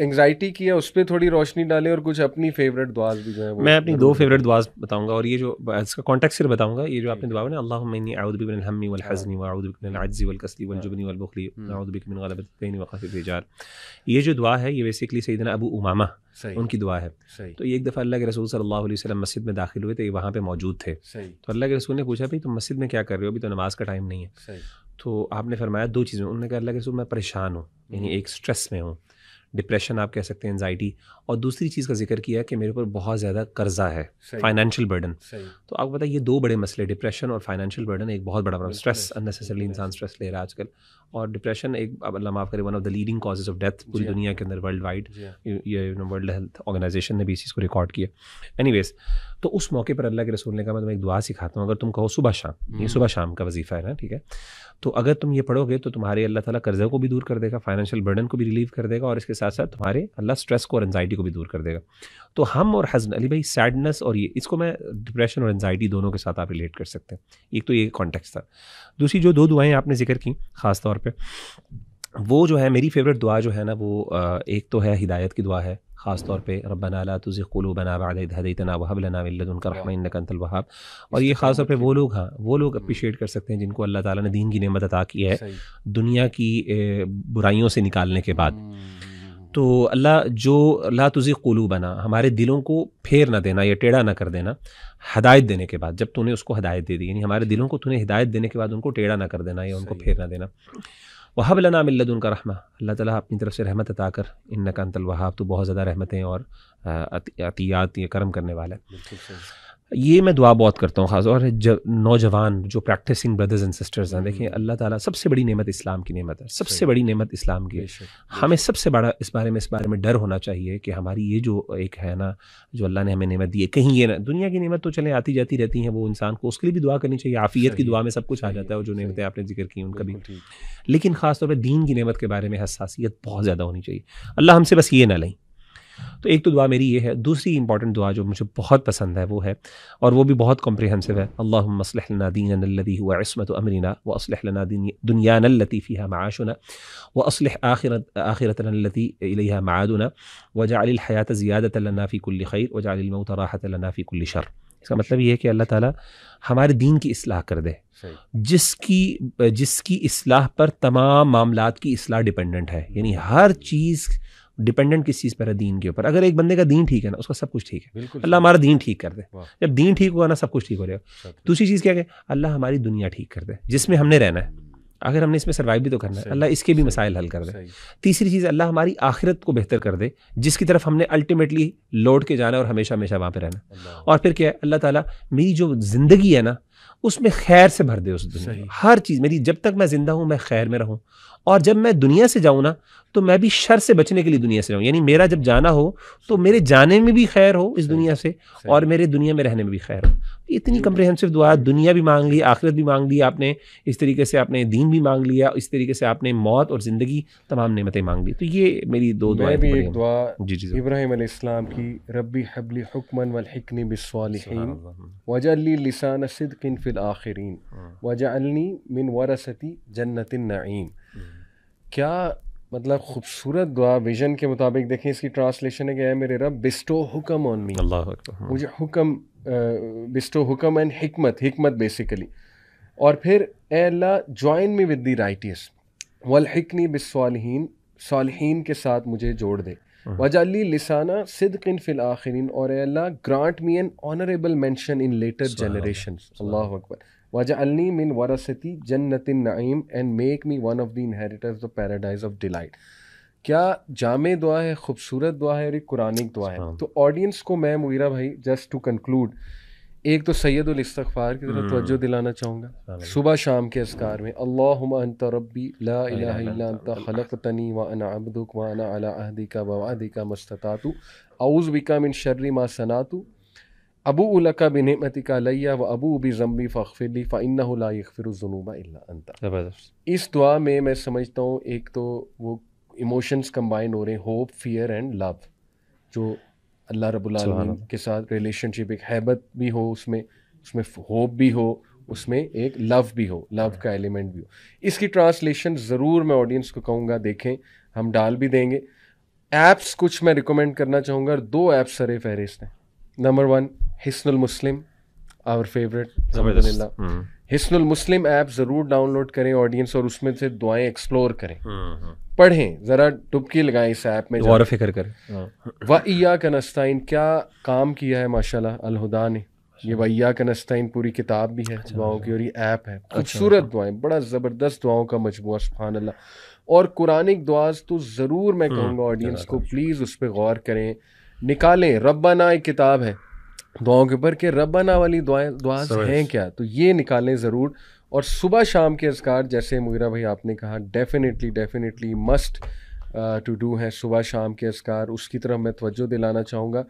Anxiety की है उस पर थोड़ी रोशनी डालें और कुछ अपनी फेवरेट दुआज भी जो है मैं अपनी दो फेवरेट दुआज बताऊंगा और ये जो इसका कॉन्टेक्ट सिर्फ बताऊंगा ये जो आपने दुआ ने अल्लाह मैनी अऊदबिक मिन वल हज़नी व अऊदबिक मिन अजजी वल कसली वल हाँ। जुबनी वल बुखली हम्म। अऊदबिक मिन गलबत ये जो दुआ है ये बेसिकली सैदना अबू उमामा उनकी दुआ है तो ये एक दफ़ा अल्लाह के रसूल सल्लल्लाहु अलैहि वसल्लम मस्जिद में दाखिल हुए तो ये वहाँ पे मौजूद थे तो अल्लाह के रसूल ने पूछा भाई तुम मस्जिद में क्या कर रहे हो अभी तो नमाज का टाइम नहीं है तो आपने फरमाया दो चीज़ें उन्होंने कहा अल्लाह के रसूल मैं परेशान हूँ यानी हम्म। एक स्ट्रेस में हूँ डिप्रेशन आप कह सकते हैं एनजाइटी और दूसरी चीज़ का जिक्र किया कि मेरे ऊपर बहुत ज़्यादा कर्जा है फाइनेंशियल बर्डन तो आपको पता है ये दो बड़े मसले डिप्रेशन और फाइनेंशियल बर्डन एक बहुत बड़ा स्ट्रेस अननेसेसरली इंसान स्ट्रेस ले रहा है आजकल और डिप्रेशन एक अल्लाह माफ़ करे one of the leading causes of death पूरी दुनिया के अंदर वर्ल्ड वाइड ये वर्ल्ड हेल्थ ऑर्गेनाइजेशन ने भी इस चीज़ को रिकॉर्ड किया एनी तो उस मौके पर अल्लाह के रसूल ने कहा मैं तुम्हें एक दुआ सिखाता हूँ अगर तुम कहो सुबह शाम ये हम्म। सुबह शाम का वजीफ़ा है ना ठीक है तो अगर तुम ये पढ़ोगे तो तुम्हारे अल्लाह ताला कर्जे को भी दूर कर देगा फाइनेंशियल बर्डन को भी रिलीव कर देगा और इसके साथ साथ तुम्हारे अल्लाह स्ट्रेस को और एनजाइटी को भी दूर कर देगा तो हम और हजन अली भाई सैडनेस और ये इसको मैं डिप्रेशन और एनजाइटी दोनों के साथ आप रिलेट कर सकते हैं एक तो ये कॉन्टेक्स्ट था दूसरी जो दो दुआएं आपने जिक्र की ख़ास तौर पर वो जो है मेरी फेवरेट दुआ जो है ना वो एक तो है हिदायत की दुआ है ख़ास तौर पे रब्बना ला तुझे कुलू बना वादना वहब उनका नकंतल वहाब और ये ख़ास तौर पे वो लोग हाँ वो लोग अप्रिशिएट hmm. कर सकते हैं जिनको अल्लाह ताला ने दीन की नेमत अदा की है दुनिया की बुराइयों से निकालने के बाद hmm. तो अल्लाह जो ला तुझी कुलू बना हमारे दिलों को फेर ना देना या टेढ़ा ना कर देना हदायत देने के बाद जब तूने उसको हदायत दे दी यानी हमारे दिलों को तूने हिदायत देने के बाद उनको टेढ़ा ना कर देना या उनको फेर ना देना वहाब लना मिल्ल उनका रहमा अल्लाह ताला अपनी तरफ से रहमत अता कर इन नकानतल वहाब तो बहुत ज़्यादा रहमतें और अतियात ये करम करने वाला है ये मैं दुआ बहुत करता हूँ खास और जब नौजवान जो प्रैक्टिसिंग ब्रदर्स एंड सिस्टर्स हैं देखिए हम्म। अल्लाह ताला सबसे बड़ी नेमत इस्लाम की नेमत है सबसे बड़ी नेमत इस्लाम की हमें सबसे बड़ा इस बारे में इस बारे में डर होना चाहिए कि हमारी ये जो एक है ना जो अल्लाह ने हमें नेमत दी है कहीं ये ना दुनिया की नेमत तो चले आती जाती रहती हैं वो इंसान को उसके लिए भी दुआ करनी चाहिए आफियत की दुआ में सब कुछ आ जाता है जो नेमतें आपने जिक्र की उनका भी लेकिन ख़ासतौर पर दीन की नेमत के बारे में हसासीत बहुत ज़्यादा होनी चाहिए अल्लाह हमसे बस ये ना लें तो एक तो दुआ मेरी ये है दूसरी इंपॉर्टेंट दुआ जो मुझे बहुत पसंद है वो है और वो भी बहुत कॉम्प्रिहेंसिव है अल्लाह मसलनादीनदी हुआ इसमत अमरीना व असलनादीन दुनियानलतीफ़ी माशुना व आखिर आखिरत आखिरतलती इलिया मादुना व जालहयात नाफ़ी कुल्ली खैर व जालमत नाफ़ी कुल्ली शर इसका मतलब ये है कि अल्लाह ताला हमारे दीन की असलाह कर दे जिसकी जिसकी असलाह पर तमाम मामला की असलाह डिपेंडेंट है यानी हर चीज़ डिपेंडेंट किस चीज़ पर है दीन के ऊपर अगर एक बंदे का दीन ठीक है ना उसका सब कुछ ठीक है अल्लाह हमारा दीन ठीक कर दे जब दीन ठीक होगा ना सब कुछ ठीक हो जाएगा दूसरी चीज़ क्या है अल्लाह हमारी दुनिया ठीक कर दे जिसमें हमने रहना है अगर हमने इसमें सर्वाइव भी तो करना है अल्लाह इसके भी मसाइल हल कर दे तीसरी चीज़ अल्लाह हमारी आखिरत को बेहतर कर दे जिसकी तरफ हमने अल्टीमेटली लौट के जाना और हमेशा हमेशा वहाँ पर रहना और फिर क्या है अल्लाह ताली मेरी जो ज़िंदगी है ना उसमें खैर से भर दे उस दुनिया हर चीज़ मेरी जब तक मैं ज़िंदा हूँ मैं खैर में रहूँ और जब मैं दुनिया से जाऊँ ना तो मैं भी शर से बचने के लिए दुनिया से जाऊँ यानी मेरा जब जाना हो तो मेरे जाने में भी खैर हो इस दुनिया से और मेरे दुनिया में रहने में भी खैर हो तो इतनी कम्प्रहेंसिव दुआ दुनिया भी मांग ली आखिरत भी मांग ली आपने इस तरीके से आपने दीन भी मांग लिया इस तरीके से आपने मौत और ज़िंदगी तमाम नमतें मांग ली तो ये मेरी दो दुआएं भी एक दुआ जी जी इब्राहिम की रबी हबली हुक्मन वलहिकनी रफ़ीक़िन फ़िल आखिरीन वजालनी मिन वरसती जन्नत नईम क्या मतलब खूबसूरत दुआ विजन के मुताबिक देखें इसकी ट्रांसलेशन है कि मेरे रब बिस्टो हुक्म ऑन मी अल्लाह हाँ। मुझे हुक्म बिस्टो हुक्म एंड हिकमत हिकमत बेसिकली और फिर ए अल्लाह join me with the righteous वल वलहिकनी बिसवालहीन सालहीन के साथ मुझे जोड़ दे वजाली लिसाना इन फिल आखिरीन और अल्लाह grant me an honourable mention in later generation अल्लाह अकबर वजालनी मिन वरसती जन्नतिन नईम and make me one of the inheritors the paradise of delight क्या जाम दुआ है खूबसूरत दुआ है और एक कुरानिक दुआ है तो ऑडियंस को मैं मुगीरा भाई जस्ट टू कंक्लूड एक तो सैदुल इस्तफ़ार की तरफ तवज्जो हम्म। दिलाना चाहूँगा सुबह शाम के असकार में अल्लाह अंत मस्ततातु बिका मिन शर्री मा सनातु अबू उलका बिन हमतिका व अबू बी ज़म्बी फ़िली फ़िन्ना इस दुआ में मैं समझता हूँ एक तो वो इमोशंस कम्बाइन हो रहे हैं होप फियर एंड लव जो अल्लाह रबालमीन के साथ रिलेशनशिप एक हैबत भी हो उसमें उसमें होप भी हो उसमें एक लव भी हो लव का एलिमेंट भी हो इसकी ट्रांसलेशन ज़रूर मैं ऑडियंस को कहूँगा देखें हम डाल भी देंगे ऐप्स कुछ मैं रिकमेंड करना चाहूँगा दो ऐप्स सर फहरिस्त हैं नंबर वन हिसनल मुस्लिम आवर फेवरेट अलहमदिल्ला हिस्नुल मुस्लिम ऐप ज़रूर डाउनलोड करें ऑडियंस और उसमें से दुआएं एक्सप्लोर करें हम्म, हम्म। पढ़ें ज़रा डुबकी लगाएं इस ऐप में गौर फिक्र करें हाँ। वैया कनस्ताइन क्या काम किया है माशाल्लाह अलहुदा ने ये वैया कनस्ताइन पूरी किताब भी है अच्छा, दुआओं की और ये ऐप है अच्छा, खूबसूरत अच्छा। दुआएं बड़ा ज़बरदस्त दुआओं का मजमू सुबहान अल्लाह और कुरानिक दुआज तो ज़रूर मैं हम्म, कहूँगा ऑडियंस को प्लीज़ तो। उस पर गौर करें निकालें रब्बाना एक किताब है दुआओं के ऊपर कि रबाना वाली दुआएं दुआ हैं क्या तो ये निकालें ज़रूर और सुबह शाम के असकार जैसे मुगरा भाई आपने कहा definitely definitely must to do है सुबह शाम के असकार उसकी तरफ मैं तवज्जो दिलाना चाहूँगा